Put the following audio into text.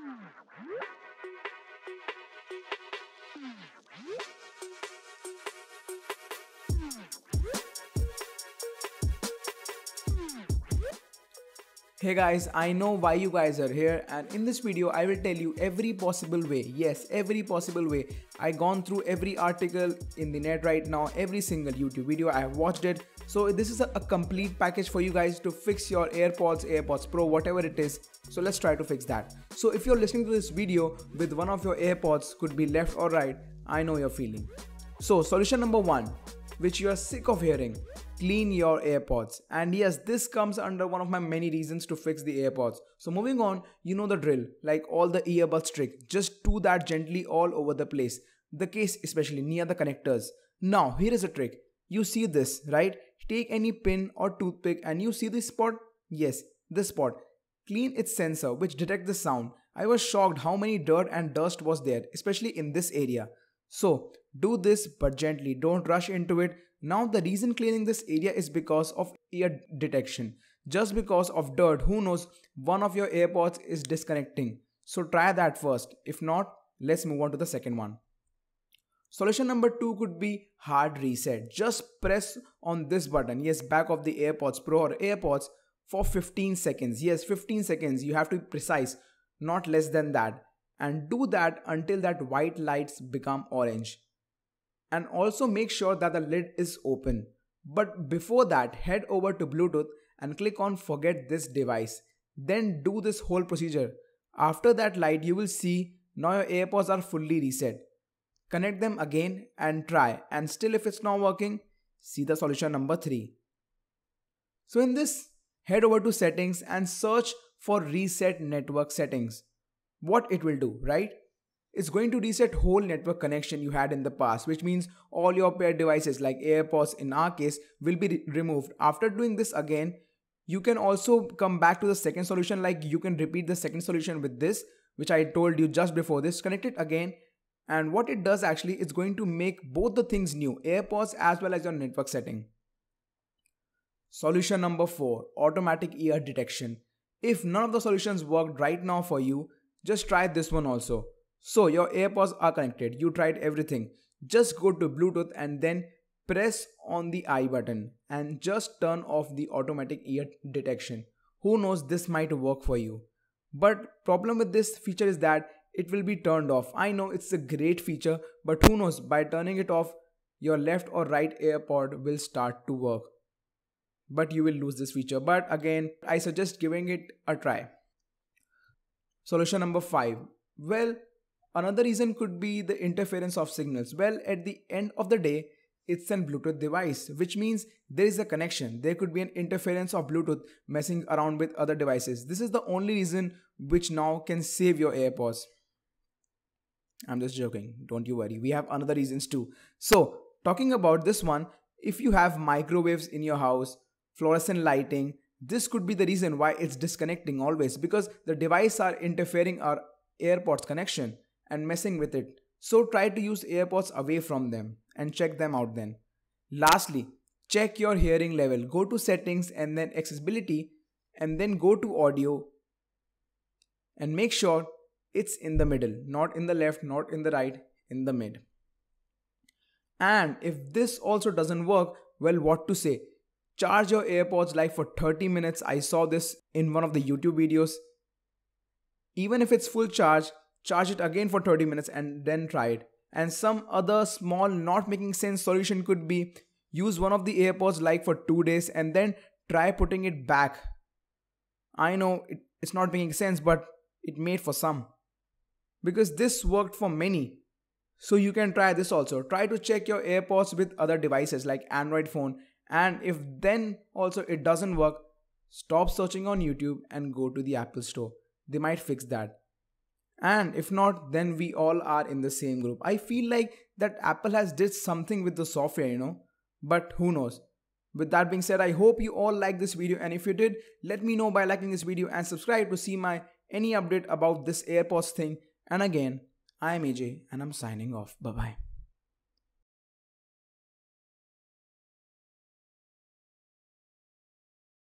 Mm-hmm. Hey guys, I know why you guys are here and in this video I will tell you every possible way, yes every possible way. I gone through every article in the net right now, every single YouTube video, I have watched it. So this is a, a complete package for you guys to fix your AirPods, AirPods Pro, whatever it is. So let's try to fix that. So if you're listening to this video with one of your AirPods could be left or right, I know your feeling. So solution number one, which you are sick of hearing clean your AirPods. And yes, this comes under one of my many reasons to fix the AirPods. So moving on, you know the drill, like all the earbuds trick, just do that gently all over the place. The case especially near the connectors. Now, here is a trick. You see this, right? Take any pin or toothpick and you see this spot? Yes, this spot. Clean its sensor which detects the sound. I was shocked how many dirt and dust was there, especially in this area. So, do this but gently, don't rush into it. Now the reason cleaning this area is because of ear detection. Just because of dirt, who knows, one of your AirPods is disconnecting. So try that first. If not, let's move on to the second one. Solution number two could be hard reset. Just press on this button, yes, back of the AirPods Pro or AirPods for 15 seconds. Yes, 15 seconds. You have to be precise, not less than that. And do that until that white lights become orange and also make sure that the lid is open. But before that, head over to Bluetooth and click on forget this device. Then do this whole procedure. After that light, you will see now your AirPods are fully reset. Connect them again and try and still if it's not working, see the solution number 3. So in this, head over to settings and search for reset network settings. What it will do, right? It's going to reset whole network connection you had in the past, which means all your paired devices like AirPods in our case will be re removed. After doing this again, you can also come back to the second solution like you can repeat the second solution with this, which I told you just before this, connect it again. And what it does actually, it's going to make both the things new, AirPods as well as your network setting. Solution number four, automatic ear detection. If none of the solutions worked right now for you, just try this one also. So your AirPods are connected. You tried everything. Just go to Bluetooth and then press on the I button and just turn off the automatic ear detection. Who knows this might work for you. But problem with this feature is that it will be turned off. I know it's a great feature, but who knows by turning it off, your left or right AirPod will start to work. But you will lose this feature. But again, I suggest giving it a try. Solution number five. Well, Another reason could be the interference of signals. Well, at the end of the day, it's an Bluetooth device, which means there is a connection. There could be an interference of Bluetooth messing around with other devices. This is the only reason which now can save your AirPods. I'm just joking. Don't you worry. We have another reasons too. So talking about this one, if you have microwaves in your house, fluorescent lighting, this could be the reason why it's disconnecting always because the device are interfering our AirPods connection and messing with it. So try to use AirPods away from them and check them out then. Lastly, check your hearing level. Go to settings and then accessibility and then go to audio and make sure it's in the middle, not in the left, not in the right, in the mid. And if this also doesn't work, well, what to say? Charge your AirPods like for 30 minutes. I saw this in one of the YouTube videos. Even if it's full charge, charge it again for 30 minutes and then try it. And some other small not making sense solution could be use one of the AirPods like for 2 days and then try putting it back. I know it, it's not making sense but it made for some. Because this worked for many. So you can try this also. Try to check your AirPods with other devices like Android phone and if then also it doesn't work, stop searching on YouTube and go to the Apple store. They might fix that and if not then we all are in the same group i feel like that apple has did something with the software you know but who knows with that being said i hope you all like this video and if you did let me know by liking this video and subscribe to see my any update about this airpods thing and again i am aj and i'm signing off bye bye